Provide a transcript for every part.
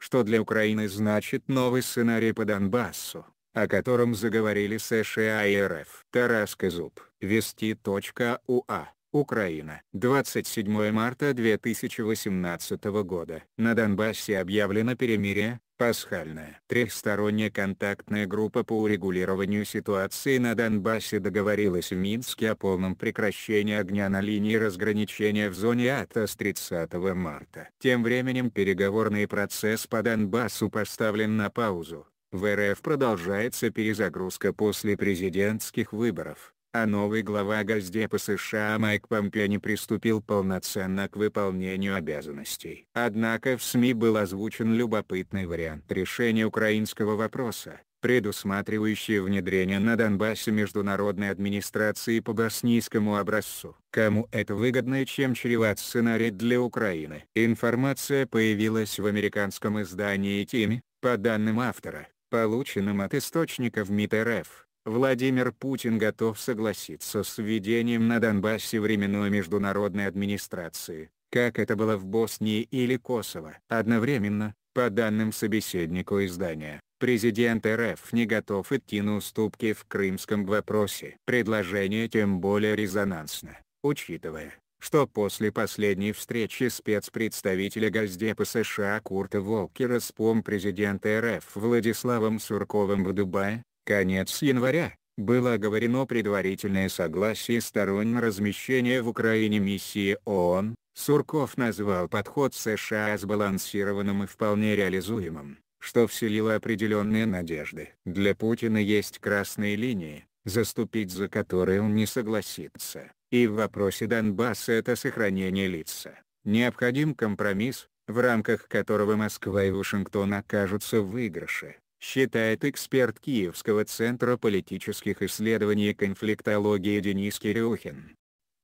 что для Украины значит новый сценарий по Донбассу, о котором заговорили США и РФ. Тарас Казуб, Вести.уа Украина. 27 марта 2018 года. На Донбассе объявлено перемирие, пасхальное. Трехсторонняя контактная группа по урегулированию ситуации на Донбассе договорилась в Минске о полном прекращении огня на линии разграничения в зоне АТО с 30 марта. Тем временем переговорный процесс по Донбассу поставлен на паузу. В РФ продолжается перезагрузка после президентских выборов а новый глава Госдепа США Майк Помпео не приступил полноценно к выполнению обязанностей. Однако в СМИ был озвучен любопытный вариант решения украинского вопроса, предусматривающий внедрение на Донбассе международной администрации по боснийскому образцу. Кому это выгодно и чем чреват сценарий для Украины? Информация появилась в американском издании Тими, по данным автора, полученным от источников МИД РФ. Владимир Путин готов согласиться с введением на Донбассе временной международной администрации, как это было в Боснии или Косово. Одновременно, по данным собеседнику издания, президент РФ не готов идти на уступки в крымском вопросе. Предложение тем более резонансно, учитывая, что после последней встречи спецпредставителя Госдепа США Курта Волкера с пом президента РФ Владиславом Сурковым в Дубае, конец января, было оговорено предварительное согласие сторон на размещение в Украине миссии ООН, Сурков назвал подход США сбалансированным и вполне реализуемым, что вселило определенные надежды. Для Путина есть красные линии, заступить за которые он не согласится, и в вопросе Донбасса это сохранение лица. Необходим компромисс, в рамках которого Москва и Вашингтон окажутся в выигрыше считает эксперт Киевского центра политических исследований и конфликтологии Денис Кирюхин.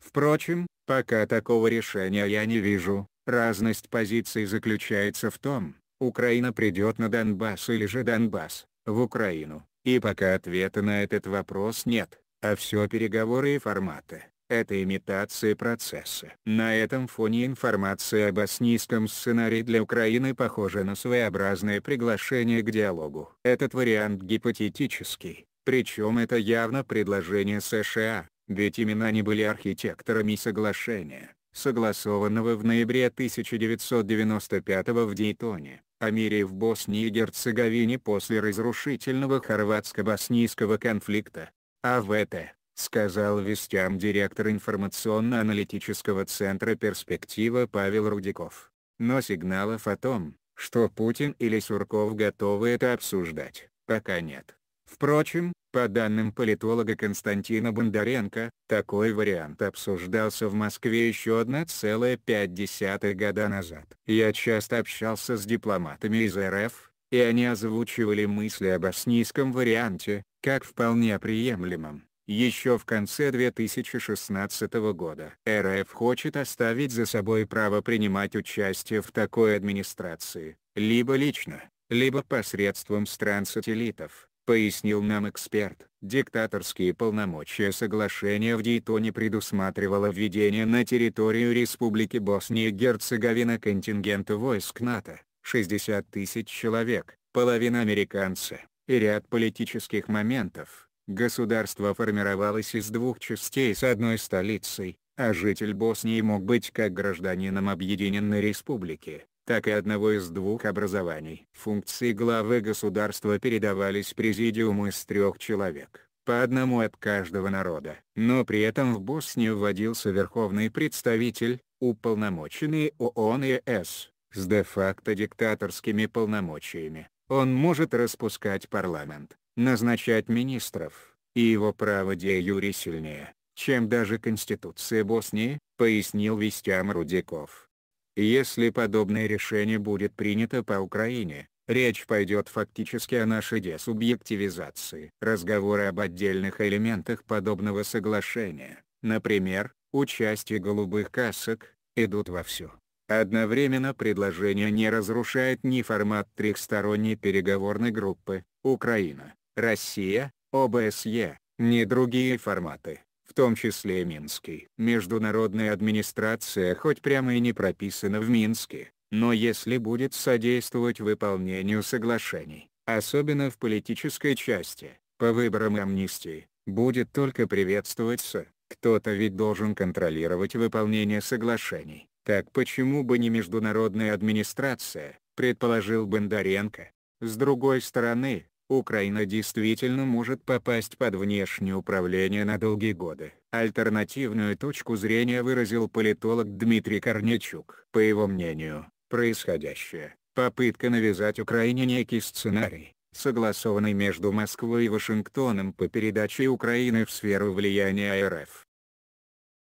Впрочем, пока такого решения я не вижу, разность позиций заключается в том, Украина придет на Донбасс или же Донбасс, в Украину, и пока ответа на этот вопрос нет, а все переговоры и форматы это имитация процесса. На этом фоне информация об боснийском сценарии для Украины похожа на своеобразное приглашение к диалогу. Этот вариант гипотетический, причем это явно предложение США, ведь именно они были архитекторами соглашения, согласованного в ноябре 1995 в Дейтоне о мире в Боснии и Герцеговине после разрушительного хорватско-боснийского конфликта. А в это сказал вестям директор информационно-аналитического центра «Перспектива» Павел Рудиков. Но сигналов о том, что Путин или Сурков готовы это обсуждать, пока нет. Впрочем, по данным политолога Константина Бондаренко, такой вариант обсуждался в Москве еще 1,5 года назад. Я часто общался с дипломатами из РФ, и они озвучивали мысли об боснийском варианте, как вполне приемлемом. Еще в конце 2016 года РФ хочет оставить за собой право принимать участие в такой администрации, либо лично, либо посредством стран-сателлитов, пояснил нам эксперт. Диктаторские полномочия соглашения в Дейтоне предусматривало введение на территорию Республики Босния и Герцеговина контингента войск НАТО, 60 тысяч человек, половина американцы, и ряд политических моментов Государство формировалось из двух частей с одной столицей, а житель Боснии мог быть как гражданином Объединенной Республики, так и одного из двух образований. Функции главы государства передавались президиуму из трех человек, по одному от каждого народа. Но при этом в Боснию вводился верховный представитель, уполномоченный ООН и ЕС, с де-факто диктаторскими полномочиями. Он может распускать парламент, назначать министров, и его право де юре сильнее, чем даже Конституция Боснии, пояснил вестям Рудяков. Если подобное решение будет принято по Украине, речь пойдет фактически о нашей десубъективизации. Разговоры об отдельных элементах подобного соглашения, например, участие голубых касок, идут вовсю. Одновременно предложение не разрушает ни формат трехсторонней переговорной группы, Украина, Россия, ОБСЕ, не другие форматы, в том числе Минский. Международная администрация хоть прямо и не прописана в Минске, но если будет содействовать выполнению соглашений, особенно в политической части, по выборам амнистии, будет только приветствоваться. Кто-то ведь должен контролировать выполнение соглашений. Так почему бы не международная администрация, предположил Бондаренко. С другой стороны, Украина действительно может попасть под внешнее управление на долгие годы. Альтернативную точку зрения выразил политолог Дмитрий Корнечук. По его мнению, происходящее – попытка навязать Украине некий сценарий, согласованный между Москвой и Вашингтоном по передаче Украины в сферу влияния РФ.